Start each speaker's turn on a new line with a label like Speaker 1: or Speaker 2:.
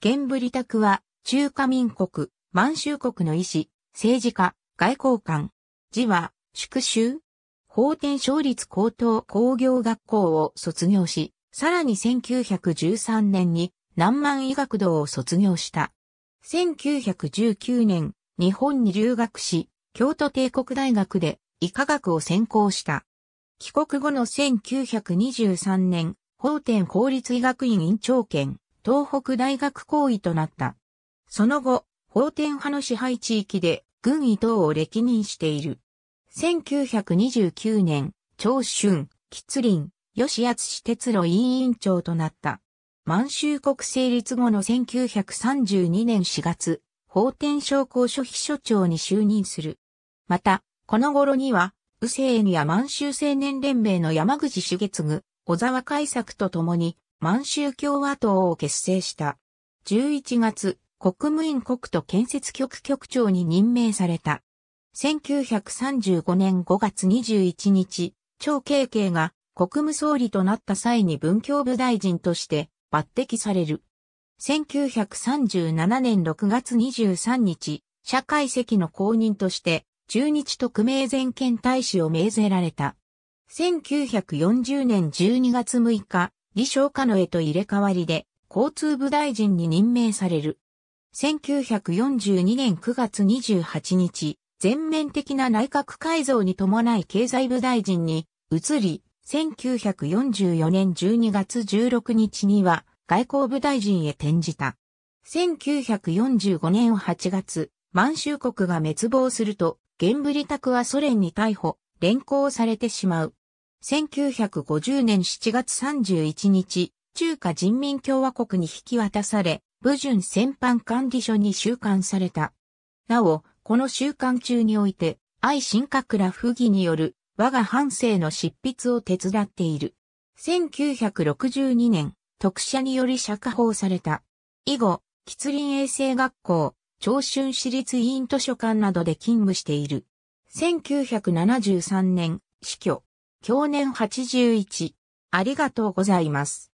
Speaker 1: ゲンブリタクは、中華民国、満州国の医師、政治家、外交官。字は、宿州。法典勝立高等工業学校を卒業し、さらに1913年に南満医学堂を卒業した。1919年、日本に留学し、京都帝国大学で医科学を専攻した。帰国後の1923年、法典公立医学院院長兼、東北大学校為となった。その後、法天派の支配地域で軍医等を歴任している。1929年、長春、吉林、吉厚鉄路委員長となった。満州国成立後の1932年4月、法天商工所秘書長に就任する。また、この頃には、右政や満州青年連盟の山口茂次、小沢海作と共に、満州共和党を結成した。11月、国務院国土建設局局長に任命された。1935年5月21日、張慶慶が国務総理となった際に文教部大臣として抜擢される。1937年6月23日、社会席の公認として中日特命全権大使を命ぜられた。1940年12月6日、李承家の絵と入れ替わりで交通部大臣に任命される。1942年9月28日、全面的な内閣改造に伴い経済部大臣に移り、1944年12月16日には外交部大臣へ転じた。1945年8月、満州国が滅亡すると、ゲンブリタクはソ連に逮捕、連行されてしまう。1950年7月31日、中華人民共和国に引き渡され、武順戦犯管理所に収監された。なお、この収監中において、愛新閣ら不義による我が反省の執筆を手伝っている。1962年、特赦により釈放された。以後、吉林衛生学校、長春市立委員図書館などで勤務している。1973年、死去。去年81。ありがとうございます。